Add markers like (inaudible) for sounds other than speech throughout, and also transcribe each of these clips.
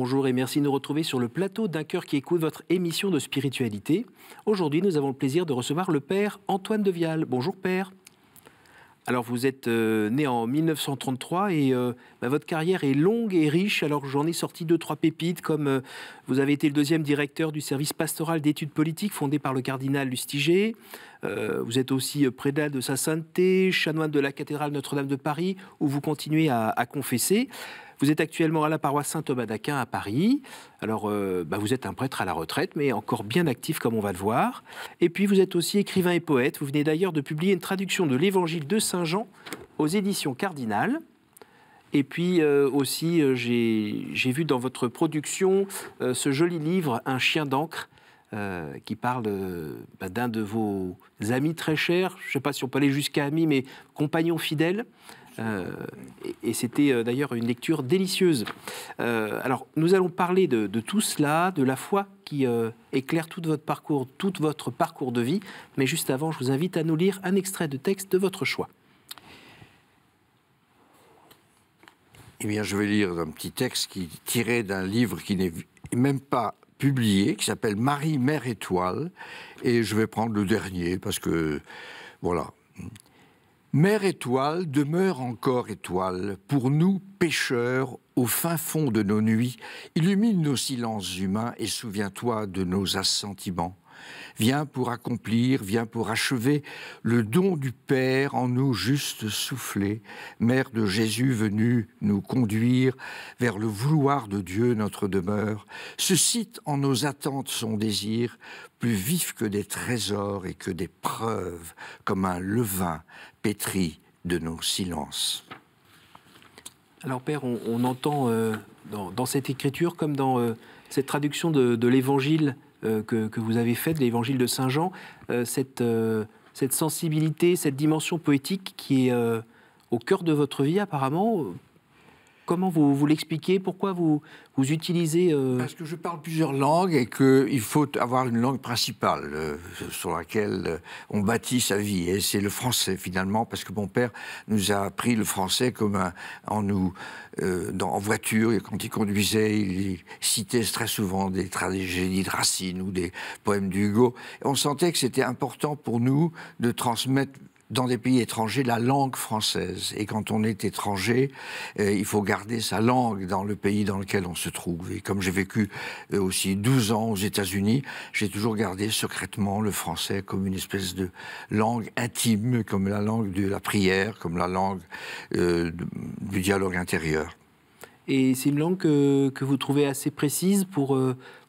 Bonjour et merci de nous retrouver sur le plateau d'un cœur qui écoute votre émission de spiritualité. Aujourd'hui, nous avons le plaisir de recevoir le Père Antoine de Vial. Bonjour Père. Alors vous êtes euh, né en 1933 et euh, bah, votre carrière est longue et riche. Alors j'en ai sorti deux trois pépites comme euh, vous avez été le deuxième directeur du service pastoral d'études politiques fondé par le cardinal Lustiger. vous êtes aussi prédat de sa sainteté, chanoine de la cathédrale Notre-Dame de Paris où vous continuez à confesser. Vous êtes actuellement à la paroisse Saint-Thomas d'Aquin à Paris. Alors, euh, bah, vous êtes un prêtre à la retraite, mais encore bien actif comme on va le voir. Et puis, vous êtes aussi écrivain et poète. Vous venez d'ailleurs de publier une traduction de l'Évangile de Saint Jean aux éditions Cardinal. Et puis euh, aussi, euh, j'ai vu dans votre production ce joli livre, Un chien d'encre, qui parle bah, d'un de vos amis très chers, je ne sais pas si on peut aller jusqu'à amis, mais compagnons fidèles. Euh, et, c'était euh, d'ailleurs une lecture délicieuse. Euh, alors, nous allons parler de, tout cela, de la foi qui éclaire tout votre parcours, tout votre parcours de vie. Mais juste avant, je vous invite à nous lire un extrait de texte de votre choix. Eh bien, je vais lire un petit texte qui tiré d'un livre qui n'est même pas publié, qui s'appelle Marie, Mère Étoile. Et je vais prendre le dernier parce que, voilà, Mère étoile demeure encore étoile, pour nous pécheurs, au fin fond de nos nuits, illumine nos silences humains et souviens-toi de nos assentiments. Viens pour accomplir, viens pour achever le don du Père en nous juste soufflé, Mère de Jésus venue nous conduire vers le vouloir de Dieu notre demeure, suscite en nos attentes son désir, plus vif que des trésors et que des preuves, comme un levain de nos silences. Alors Père, on, entend euh, dans, cette écriture comme dans euh, cette traduction de, l'évangile euh, que, vous avez faite, de l'évangile de Saint Jean, cette sensibilité, cette dimension poétique qui est au cœur de votre vie apparemment, Comment vous, vous l'expliquez Pourquoi vous, vous utilisez... Euh parce que je parle plusieurs langues et qu'il faut avoir une langue principale euh, sur laquelle euh, on bâtit sa vie. Et c'est le français finalement, parce que mon père nous a appris le français comme en nous... dans, en voiture, et quand il conduisait, il citait très souvent des tragédies de Racine ou des poèmes d'Hugo. On sentait que c'était important pour nous de transmettre dans des pays étrangers la langue française. Et quand on est étranger, euh, il faut garder sa langue dans le pays dans lequel on se trouve. Et comme j'ai vécu euh, aussi 12 ans aux États-Unis, j'ai toujours gardé secrètement le français comme une espèce de langue intime, comme la langue de la prière, comme la langue euh, du dialogue intérieur. Et c'est une langue que, que, vous trouvez assez précise pour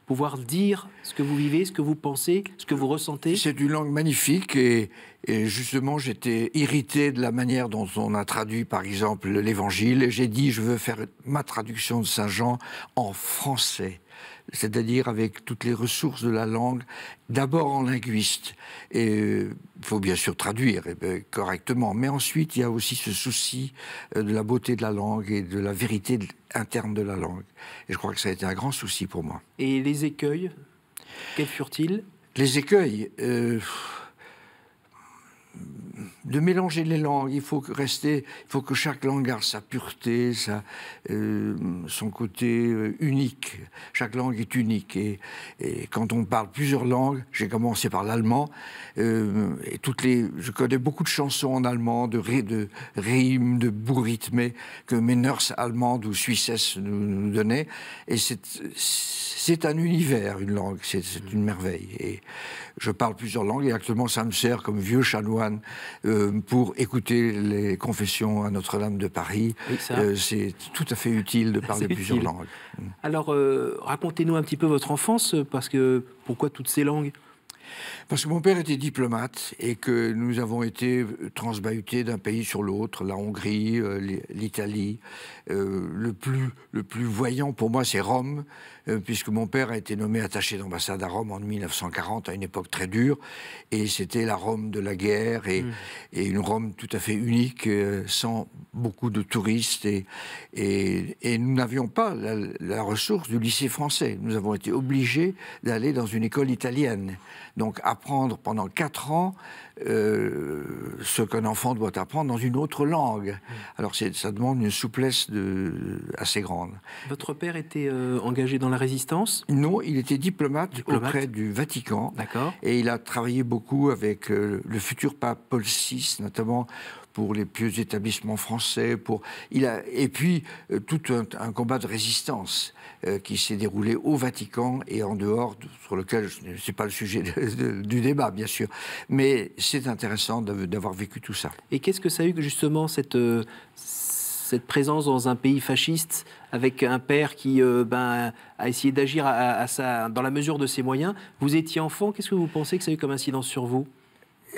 pouvoir dire ce que vous vivez, ce que vous pensez, ce que vous ressentez C'est une langue magnifique et, et justement, j'étais irrité de la manière dont on a traduit, par exemple, l'Évangile. j'ai dit, je veux faire ma traduction de Saint Jean en français, c'est-à-dire avec toutes les ressources de la langue, d'abord en linguiste. Et il euh, faut bien sûr traduire eh ben, correctement. Mais ensuite, il y a aussi ce souci euh, de la beauté de la langue et de la vérité interne de la langue. Et je crois que ça a été un grand souci pour moi. Et les écueils, quels furent-ils Les écueils. Euh, de mélanger les langues. Il faut que rester, il faut que chaque langue garde sa pureté, sa, euh, son côté euh, unique. Chaque langue est unique. Et, quand on parle plusieurs langues, j'ai commencé par l'allemand. Euh, et toutes les, je connais beaucoup de chansons en allemand, de, ré, de rimes, de que mes nurses allemandes ou suisses nous, donnaient. Et c'est un univers, une langue. C'est une merveille. Et je parle plusieurs langues. Et actuellement, ça me sert comme vieux chanoine. Euh, pour écouter les confessions à Notre-Dame de Paris. Euh, c'est tout à fait utile de parler plusieurs langues. Mm. Alors, euh, racontez-nous un petit peu votre enfance, parce que pourquoi toutes ces langues parce que mon père était diplomate et que nous avons été euh, transbahutés d'un pays sur l'autre, la Hongrie, euh, l'Italie. Euh, le, plus, le plus voyant pour moi, c'est Rome, puisque mon père a été nommé attaché d'ambassade à Rome en 1940, à une époque très dure. Et c'était la Rome de la guerre et, mmh. une Rome tout à fait unique, sans beaucoup de touristes. Et, et, nous n'avions pas la ressource du lycée français. Nous avons été obligés d'aller dans une école italienne. Donc apprendre pendant 4 ans euh, ce qu'un enfant doit apprendre dans une autre langue. Mm. Alors ça demande une souplesse de, assez grande. Votre père était euh, engagé dans la résistance Non, il était diplomate, auprès du Vatican. D'accord. Et il a travaillé beaucoup avec euh, le futur pape Paul VI, notamment pour les pieux établissements français. Pour... Il a... Et puis, euh, tout un, combat de résistance euh, qui s'est déroulé au Vatican et en dehors, sur lequel, ce n'est pas le sujet du débat, bien sûr, mais c'est intéressant d'avoir vécu tout ça. Et qu'est-ce que ça a eu, justement, cette, euh, cette présence dans un pays fasciste avec un père qui ben, a essayé d'agir à dans la mesure de ses moyens. Vous étiez enfant, qu'est-ce que vous pensez que ça a eu comme incidence sur vous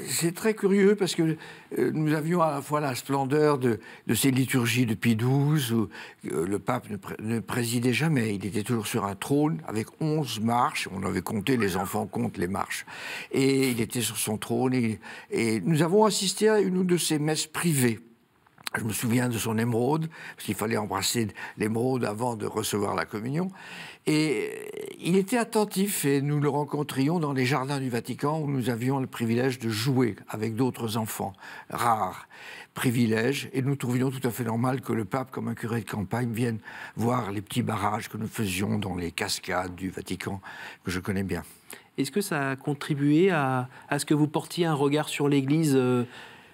c'est très curieux parce que euh, nous avions à la fois la splendeur de, ces liturgies depuis 12, où euh, le pape ne, présidait jamais, il était toujours sur un trône avec onze marches, on avait compté, les enfants comptent les marches, et il était sur son trône, et, nous avons assisté à une ou deux de ces messes privées je me souviens de son émeraude, parce qu'il fallait embrasser l'émeraude avant de recevoir la communion. Et il était attentif et nous le rencontrions dans les jardins du Vatican où nous avions le privilège de jouer avec d'autres enfants, rare privilège et nous trouvions tout à fait normal que le pape, comme un curé de campagne, vienne voir les petits barrages que nous faisions dans les cascades du Vatican que je connais bien. Est-ce que ça a contribué à, ce que vous portiez un regard sur l'Église euh,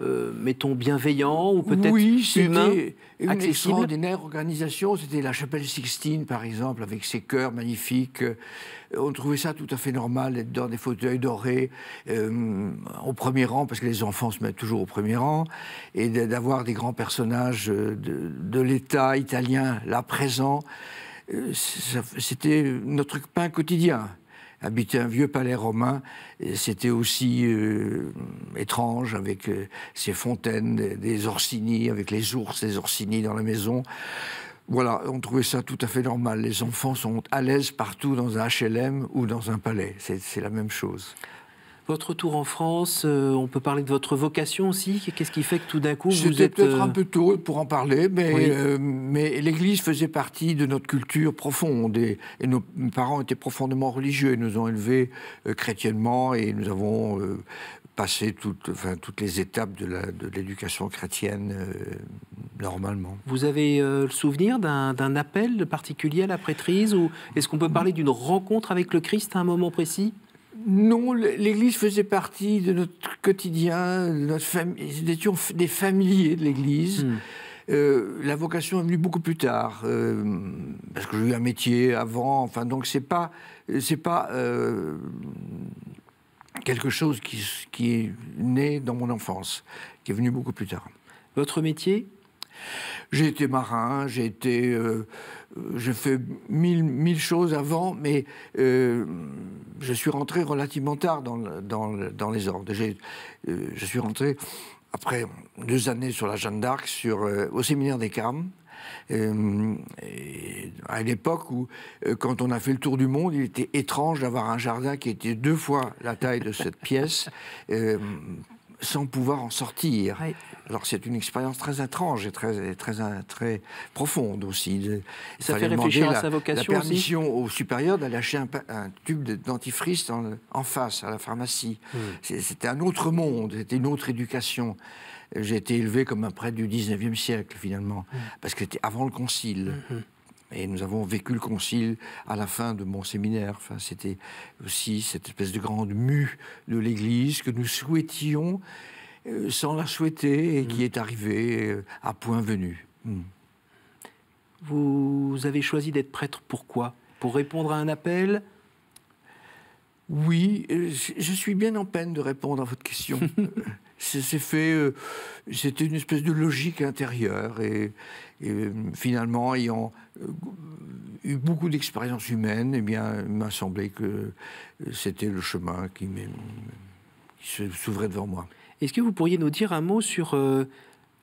euh, mettons, bienveillant ou peut-être oui, humain une extraordinaire organisation. C'était la chapelle Sixtine, par exemple, avec ses chœurs magnifiques. Euh, on trouvait ça tout à fait normal d'être dans des fauteuils dorés, euh, au premier rang, parce que les enfants se mettent toujours au premier rang, et d'avoir des grands personnages de, l'État italien là présent, C'était notre pain quotidien. Habiter un vieux palais romain. C'était aussi euh, étrange avec euh, ces fontaines, des, des, Orsini, avec les ours, les Orsini dans la maison. Voilà, on trouvait ça tout à fait normal. Les enfants sont à l'aise partout dans un HLM ou dans un palais. C'est la même chose. Votre retour en France, euh, on peut parler de votre vocation aussi. Qu'est-ce qui fait que tout d'un coup vous êtes... peut-être euh, un peu tôt pour en parler, mais, euh, mais l'Église faisait partie de notre culture profonde. Et, nos parents étaient profondément religieux. et nous ont élevés chrétiennement et nous avons passé toutes, enfin, toutes les étapes de l'éducation chrétienne normalement. Vous avez le souvenir d'un appel particulier à la prêtrise ou est-ce qu'on peut parler d'une rencontre avec le Christ à un moment précis non, l'Église faisait partie de notre quotidien, nous étions des familiers de l'Église. Hmm. Euh, la vocation est venue beaucoup plus tard, euh, parce que j'ai eu un métier avant. Enfin, donc c'est pas, c'est pas euh, quelque chose qui, est né dans mon enfance, qui est venu beaucoup plus tard. Votre métier J'ai été marin, j'ai été euh, je fais mille, mille choses avant, mais euh, je suis rentré relativement tard dans, dans, les ordres. Euh, je suis rentré après deux années sur la Jeanne d'Arc, sur, au séminaire des Carmes. Et à l'époque où, quand on a fait le tour du monde, il était étrange d'avoir un jardin qui était deux fois la taille de cette pièce, sans pouvoir en sortir. Alors c'est une expérience très étrange et très, très, euh, très, profonde aussi. ça fait réfléchir à sa vocation La permission aussi. au supérieur d'aller acheter un, tube de dentifrice en face, à la pharmacie. Hmm. C'était un autre monde, c'était une autre éducation. J'ai été élevé comme un prêtre du 19e siècle finalement, hmm. parce que c'était avant le concile. Hmm, et nous avons vécu le concile à la fin de mon séminaire. Enfin, c'était aussi cette espèce de grande mue de l'Église que nous souhaitions euh, sans la souhaiter et qui mm. est arrivée euh, à point venu. Mm. Vous avez choisi d'être prêtre pourquoi Pour répondre à un appel Oui, euh, je suis bien en peine de répondre à votre question. (laughs) c'est fait. Euh, c'était une espèce de logique intérieure. Et, euh, finalement, ayant euh, eu beaucoup d'expériences humaines, eh bien, il m'a semblé que c'était le chemin qui, s'ouvrait devant moi. Est-ce que vous pourriez nous dire un mot sur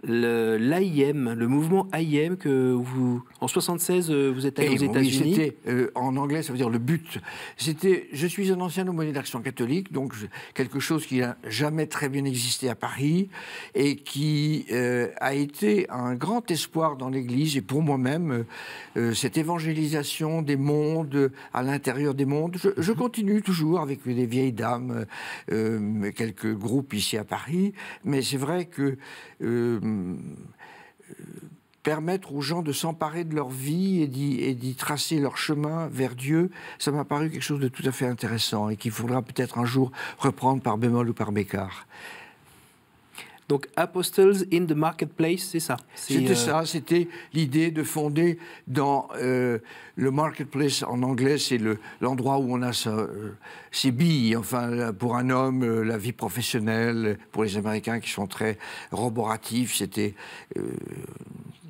l'AIM, le, mouvement AIM que vous, en 76, euh, vous êtes allé eh aux États-Unis. Euh, en anglais, ça veut dire le but. C'était, je suis un ancien aumônier d'action catholique, donc quelque chose qui n'a jamais très bien existé à Paris et qui euh, a été un grand espoir dans l'Église et pour moi-même, cette évangélisation des mondes, à l'intérieur des mondes. Je, je, mhm. continue toujours avec des vieilles dames, quelques groupes ici à Paris, mais c'est vrai que permettre aux gens de s'emparer de leur vie et d'y tracer leur chemin vers Dieu, ça m'a paru quelque chose de tout à fait intéressant et qu'il faudra peut-être un jour reprendre par bémol ou par bécard. Donc Apostles in the Marketplace, c'est ça. C'était euh, ça, c'était l'idée de fonder dans euh, le marketplace en anglais, c'est l'endroit où on a euh, ses billes, enfin pour un homme, la vie professionnelle, pour les Américains qui sont très roboratifs, c'était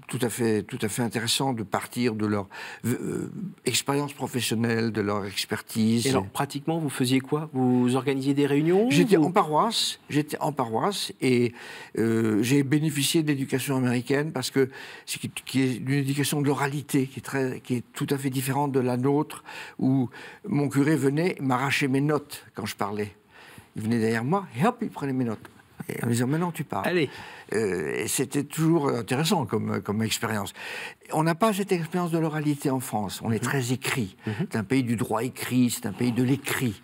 tout à fait, tout à fait intéressant de partir de leur euh, expérience professionnelle, de leur expertise. Et alors, pratiquement, vous faisiez quoi Vous organisiez des réunions J'étais en paroisse. J'étais en paroisse et euh, j'ai bénéficié de l'éducation américaine parce que c'est qui, est une éducation de l'oralité qui est très, qui est tout à fait différente de la nôtre où mon curé venait m'arracher mes notes quand je parlais. Il venait derrière moi et hop, il prenait mes notes en disant maintenant tu parles. Euh, c'était toujours intéressant comme, expérience. On n'a pas cette expérience de l'oralité en France. On est mhm. très écrit. Mhm. C'est un pays du droit écrit, c'est un pays de l'écrit.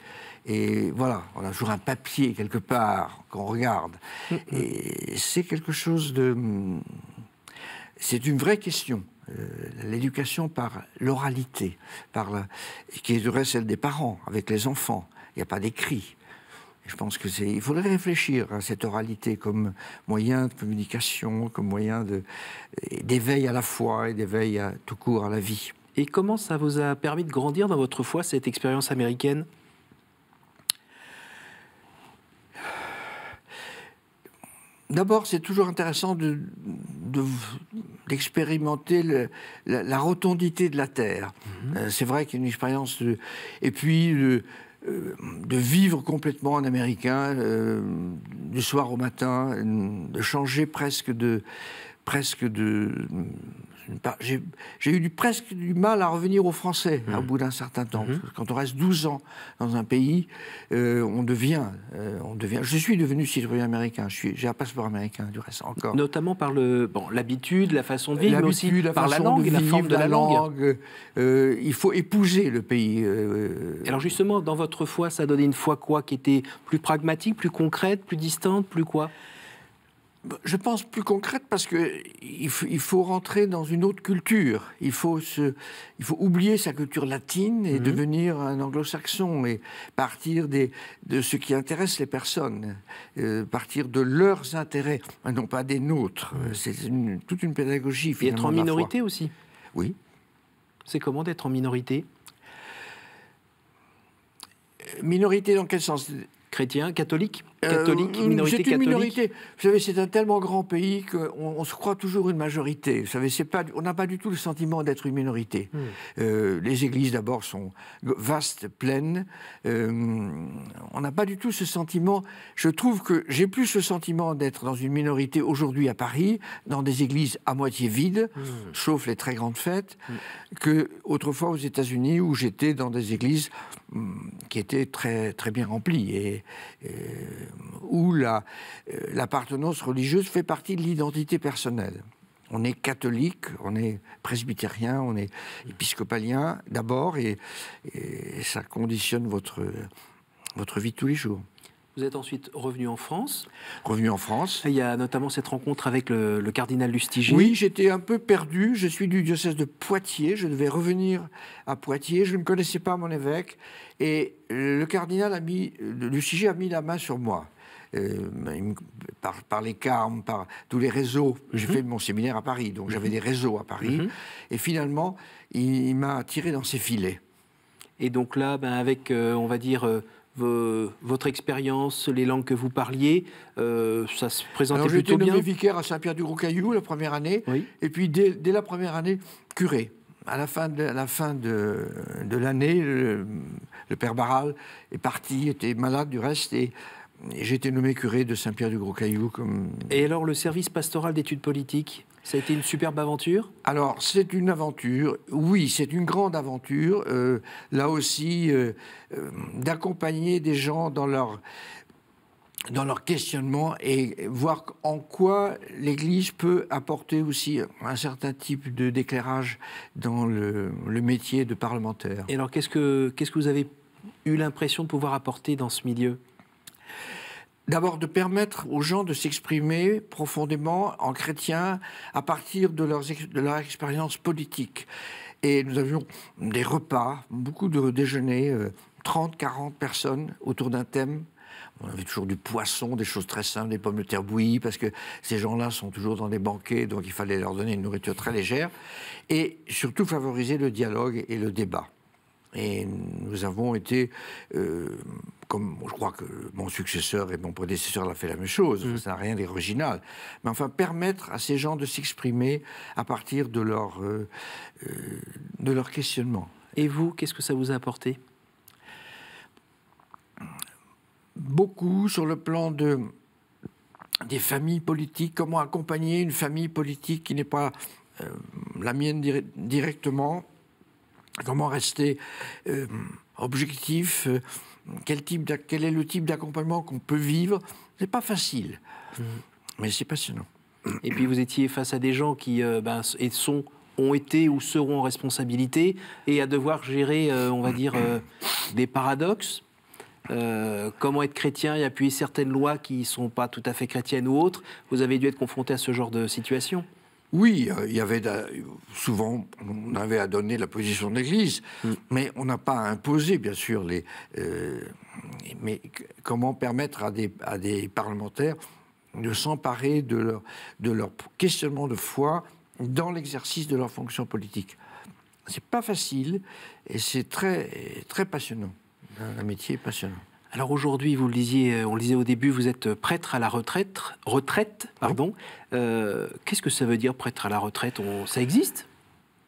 Et voilà, on a toujours un papier quelque part qu'on regarde. Mhm. Et c'est quelque chose de. C'est une vraie question. Euh, l'éducation par l'oralité, par qui est celle des parents avec les enfants. Il n'y a pas d'écrit. Je pense que c'est, il faudrait réfléchir à cette oralité comme moyen de communication, comme moyen de, d'éveil à la foi et d'éveil à, tout court à la vie. Et comment ça vous a permis de grandir dans votre foi, cette expérience américaine D'abord, c'est toujours intéressant de, d'expérimenter la, rotondité de la Terre. Mhm. Euh, c'est vrai qu'il y a une expérience Et puis... De, euh, de vivre complètement en américain, euh, du soir au matin, de changer presque de, presque de j'ai eu du, presque du mal à revenir hein, au français mmh. au bout d'un certain temps. Mmh. Quand on reste 12 ans dans un pays, euh, on, devient, euh, on devient. Je suis devenu citoyen américain. J'ai un passeport américain, du reste, encore. Notamment par le, bon, l'habitude, la façon de vivre, aussi la par la langue la forme de la, langue. langue. Euh, il faut épouser le pays. Alors, justement, dans votre foi, ça donnait une foi quoi Qui était plus pragmatique, plus concrète, plus distante, plus quoi bah, je pense plus concrète parce que il faut, rentrer dans une autre culture. Il faut, se, il faut oublier sa culture latine et mhm. devenir un anglo-saxon et partir des, de ce qui intéresse les personnes, euh, partir de leurs intérêts, non pas des nôtres. C'est toute une pédagogie. Et être en minorité aussi. Oui. C'est comment d'être en minorité Minorité dans quel sens Chrétien, catholique euh, catholique, minorité catholique. Vous savez, c'est un tellement grand pays qu'on on se croit toujours une majorité. Vous savez, pas, on n'a pas du tout le sentiment d'être une minorité. Hmm. Euh, les églises, d'abord, sont vastes, pleines. Euh, on n'a pas du tout ce sentiment. Je trouve que j'ai plus ce sentiment d'être dans une minorité aujourd'hui à Paris, dans des églises à moitié vides, hmm. sauf les très grandes fêtes, qu'autrefois hmm. que autrefois aux États-Unis où j'étais dans des églises qui étaient très, très bien remplies. et euh, où euh, l'appartenance religieuse fait partie de l'identité personnelle. On est catholique, on est presbytérien, on est épiscopalien d'abord, et, ça conditionne votre, votre vie de tous les jours. Vous êtes ensuite revenu en France. Revenu en France. Il y a notamment cette rencontre avec le, cardinal Lustiger. Oui, j'étais un peu perdu. Je suis du diocèse de Poitiers. Je devais revenir à Poitiers. Je ne connaissais pas mon évêque. Et le cardinal a mis, Lustiger a mis la main sur moi. Euh, par, les carmes, par tous les réseaux. J'ai mhm. fait mon séminaire à Paris, donc j'avais mhm. des réseaux à Paris. Mhm. Et finalement, il, m'a tiré dans ses filets. Et donc là, ben, avec, euh, on va dire, euh, votre expérience, les langues que vous parliez, euh, ça se présentait Alors, plutôt bien. nommé vicaire à saint pierre du caillou la première année, et puis dès, la première année, curé. À la fin de, la fin de, l'année, le, père Barral est parti, était malade du reste, et j'ai été nommé curé de Saint-Pierre-du-Gros-Caillou. Comme... Et alors, le service pastoral d'études politiques, ça a été une superbe aventure Alors, c'est une aventure, oui, c'est une grande aventure. Euh, là aussi, euh, euh, d'accompagner des gens dans leur, dans leur questionnement et voir en quoi l'Église peut apporter aussi un certain type de d'éclairage dans le, métier de parlementaire. Et alors, qu'est-ce qu'est-ce que vous avez eu l'impression de pouvoir apporter dans ce milieu D'abord de permettre aux gens de s'exprimer profondément en chrétien à partir de, leurs, de leur expérience politique. Et nous avions des repas, beaucoup de déjeuners, 30, euh, 40 personnes autour d'un thème. On avait toujours du poisson, des choses très simples, des pommes de terre bouillies, parce que ces gens-là sont toujours dans des banquets, donc il fallait leur donner une nourriture très légère, et surtout favoriser le dialogue et le débat. Et nous avons été euh, comme je crois que mon successeur et mon prédécesseur l'a fait la même chose, mm. ça n'a rien d'original, mais enfin permettre à ces gens de s'exprimer à partir de leur, euh, euh, de leur questionnement. Et vous, qu'est-ce que ça vous a apporté Beaucoup sur le plan de, des familles politiques, comment accompagner une famille politique qui n'est pas euh, la mienne directement, comment rester objectif quel, est le type d'accompagnement qu'on peut vivre. n'est pas facile, mm. mais c'est passionnant. Et puis vous étiez face à des gens qui euh, ben, ont été ou seront en responsabilité et à devoir gérer, euh, on va dire, euh, des paradoxes. comment être chrétien et appuyer certaines lois qui ne sont pas tout à fait chrétiennes ou autres. Vous avez dû être confronté à ce genre de situation. Oui, euh, il y avait souvent, on avait à donner la position de l'Église, mm. mais on n'a pas à imposer, bien sûr, les. Euh, mais comment permettre à des, des parlementaires de s'emparer de leur, de leur questionnement de foi dans l'exercice de leur fonction politique C'est pas facile et c'est très, très passionnant. Un métier passionnant. Alors aujourd'hui, vous le disiez, euh, on le disait au début, vous êtes euh, prêtre à la retraite. Retraite, pardon. Euh, qu'est-ce que ça veut dire prêtre à la retraite on, Ça existe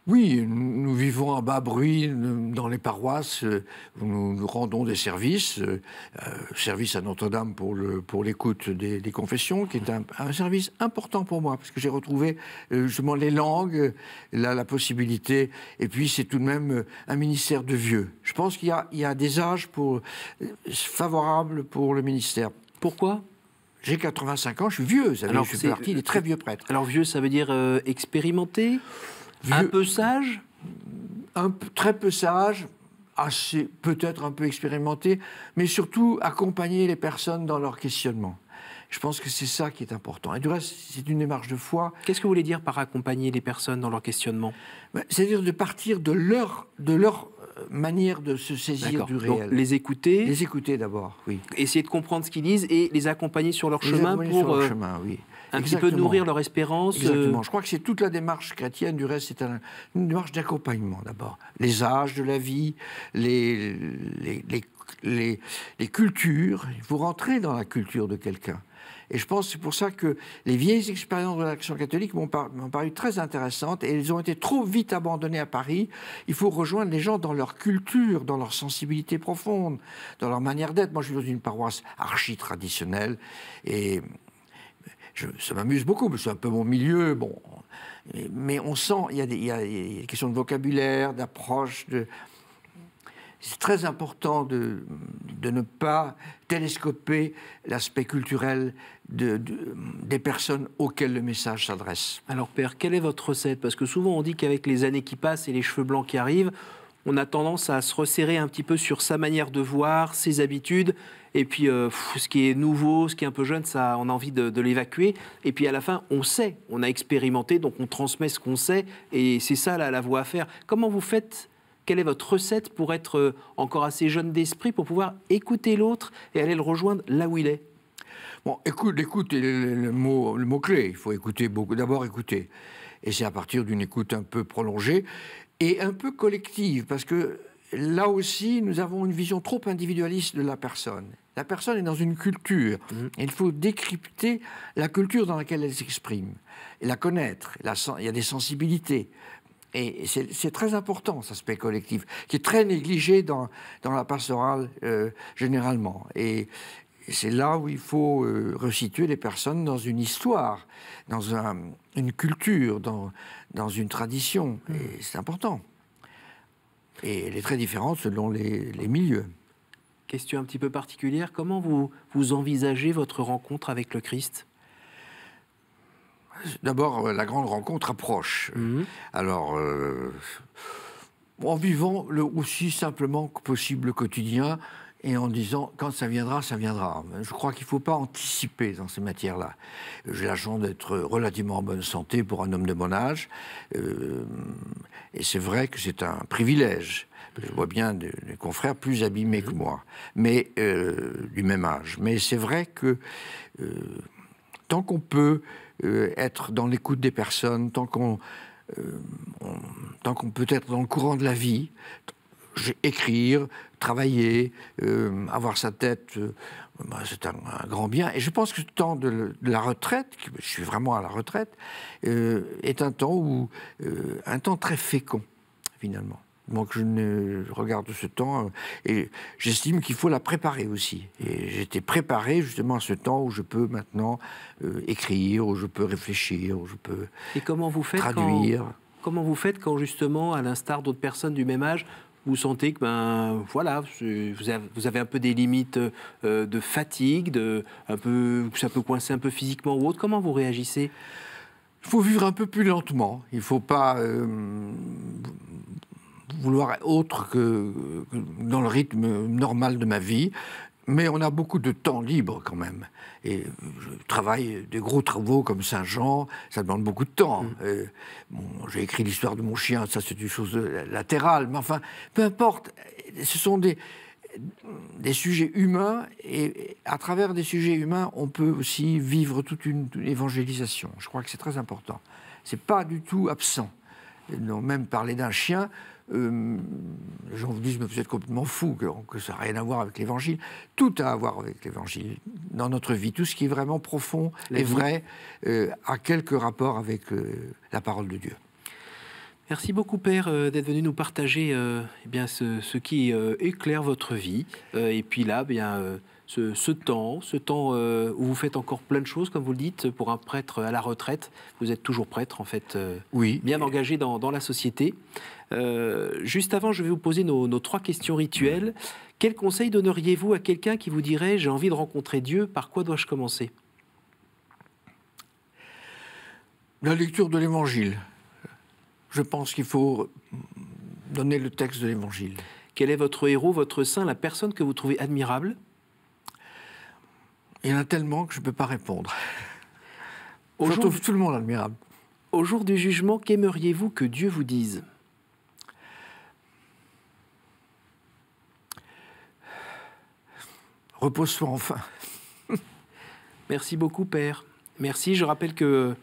oui, nous vivons à bas bruit euh, dans les paroisses euh, nous, rendons des services. Euh, service à Notre-Dame pour, l'écoute des, confessions, qui est un, service important pour moi, parce que j'ai retrouvé justement les langues, la, possibilité. Et puis, c'est tout de même un ministère de vieux. Je pense qu'il y a, des âges favorables pour le ministère. Pourquoi j'ai 85 ans, je suis vieux. veut dire que je suis parti des très vieux prêtres. Alors vieux, ça veut dire expérimenté un peu sage un, Très peu sage, assez peut-être un peu expérimenté, mais surtout accompagner les personnes dans leur questionnement. Je pense que c'est ça qui est important. Et du reste, c'est une démarche de foi. Qu'est-ce que vous voulez dire par accompagner les personnes dans leur questionnement ben, C'est-à-dire de partir de leur, de leur euh, manière de se saisir du réel. les écouter Les écouter d'abord, oui. Essayer de comprendre ce qu'ils disent et les accompagner sur leur chemin pour... Euh, chemin, oui un petit peu nourrir leur espérance. Euh, Exactement. Je crois que c'est toute la démarche chrétienne. Du reste, c'est une démarche d'accompagnement d'abord. Les âges de la vie, les, les, les, les, rentrer cultures. Vous rentrez dans la culture de quelqu'un. Et je pense que c'est pour ça que les vieilles expériences de l'action catholique m'ont paru très intéressantes et elles ont été trop vite abandonnées à Paris. Il faut rejoindre les gens dans leur culture, dans leur sensibilité profonde, dans leur manière d'être. Moi, je suis dans une paroisse archi traditionnelle et je, ça m'amuse beaucoup, c'est un peu mon milieu. Bon, mais on sent, il y a des, questions de vocabulaire, d'approche. De... C'est très important de, ne pas télescoper l'aspect culturel des personnes auxquelles le message s'adresse. Alors, Père, quelle est votre recette Parce que souvent on dit qu'avec les années qui passent et les cheveux blancs qui arrivent, on a tendance à se resserrer un petit peu sur sa manière de voir, ses habitudes. Et puis, euh, ce qui est nouveau, ce qui est un peu jeune, ça, on a envie de, l'évacuer. Et puis, à la fin, on sait, on a expérimenté, donc on transmet ce qu'on sait. Et c'est ça la, la voie à faire. Comment vous faites Quelle est votre recette pour être euh, encore assez jeune d'esprit, pour pouvoir écouter l'autre et aller le rejoindre là où il est Bon, écoute, écoute, le, le, mot, le mot clé. Il faut écouter beaucoup. D'abord, écouter. Et c'est à partir d'une écoute un peu prolongée et un peu collective, parce que là aussi, nous avons une vision trop individualiste de la personne. La personne est dans une culture. Mm. Il faut décrypter la culture dans laquelle elle s'exprime, la connaître. La, il y a des sensibilités. Et c'est très important, cet aspect collectif, qui est très négligé dans, dans la pastorale euh, généralement. Et, et c'est là où il faut euh, resituer les personnes dans une histoire, dans une culture, dans, une tradition. Mmh. Et c'est important. Et elle est très différente selon les, milieux. Question un petit peu particulière, comment vous, envisagez votre rencontre avec le Christ D'abord, euh, la grande rencontre approche. Mmh. Alors, euh, en vivant le aussi simplement que possible le quotidien, et en disant quand ça viendra, ça viendra. Je crois qu'il ne faut pas anticiper dans ces matières-là. J'ai la chance d'être relativement en bonne santé pour un homme de mon âge, euh, et c'est vrai que c'est un privilège. Je vois bien des, confrères plus abîmés que moi, mais euh, du même âge. Mais c'est vrai que euh, tant qu'on peut être dans l'écoute des personnes, tant qu'on tant qu'on peut être dans le courant de la vie, écrire, travailler, euh, avoir sa tête, euh, bah, c'est un, grand bien. Et je pense que le temps de, la retraite, je suis vraiment à la retraite, euh, est un temps où un temps très fécond finalement. Donc je, ne, regarde ce temps et j'estime qu'il faut la préparer aussi. Et j'étais préparé justement à ce temps où je peux maintenant écrire, où je peux réfléchir, où je peux et comment vous faites traduire. Quand, comment vous faites quand justement, à l'instar d'autres personnes du même âge, vous sentez que ben, voilà, vous avez, un peu des limites euh, de fatigue, de, un peu, ça peut coincer un peu physiquement ou autre. Comment vous réagissez Il faut vivre un peu plus lentement. Il ne faut pas euh, vouloir autre que, dans le rythme normal de ma vie mais on a beaucoup de temps libre quand même. Et je travaille des gros travaux comme Saint-Jean, ça demande beaucoup de temps. Mm. Euh, j'ai écrit l'histoire de mon chien, ça c'est une chose latérale, mais enfin, peu importe, ce sont des, sujets humains, et à travers des sujets humains, on peut aussi vivre toute une, évangélisation. Je crois que c'est très important. C'est pas du tout absent. Non, même parler d'un chien, euh, les gens vous disent, mais vous êtes complètement fou, que, ça n'a rien à voir avec l'évangile. Tout a à voir avec l'évangile dans notre vie. Tout ce qui est vraiment profond et vrai euh, a quelque rapport avec euh, la parole de Dieu. Merci beaucoup, Père, euh, d'être venu nous partager eh bien, ce, qui éclaire votre vie. et puis là, eh bien ce, temps, ce temps euh, où vous faites encore plein de choses, comme vous le dites, pour un prêtre à la retraite. Vous êtes toujours prêtre, en fait, euh, oui. bien engagé dans, la société. Euh, juste avant, je vais vous poser nos, nos trois questions rituelles. Quel conseil donneriez-vous à quelqu'un qui vous dirait j'ai envie de rencontrer Dieu, par quoi dois-je commencer La lecture de l'Évangile. Je pense qu'il faut donner le texte de l'Évangile. Quel est votre héros, votre saint, la personne que vous trouvez admirable il y en a tellement que je ne peux pas répondre. Au je trouve tout le monde admirable. Au jour du jugement, qu'aimeriez-vous que Dieu vous dise Repose-toi enfin. (laughs) Merci beaucoup, Père. Merci. Je rappelle que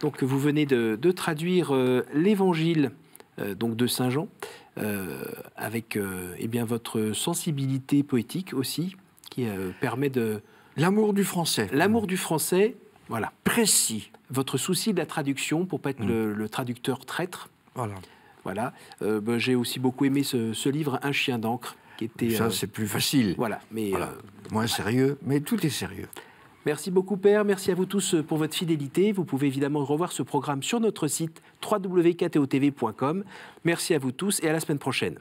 donc, vous venez de, traduire euh, l'évangile euh, de Saint Jean euh, avec eh bien, votre sensibilité poétique aussi, qui permet de, L'amour du français. Mm. L'amour du français, voilà, précis. Votre souci de la traduction, pour pas être mm. le, traducteur traître. Voilà. Voilà. Euh, ben, j'ai aussi beaucoup aimé ce, livre, Un chien d'encre, qui était. Ça, euh, c'est plus facile. Voilà. Mais euh, moins sérieux, mais tout est sérieux. Merci beaucoup, Père. Merci à vous tous pour votre fidélité. Vous pouvez évidemment revoir ce programme sur notre site www.ktotv.com. Merci à vous tous et à la semaine prochaine.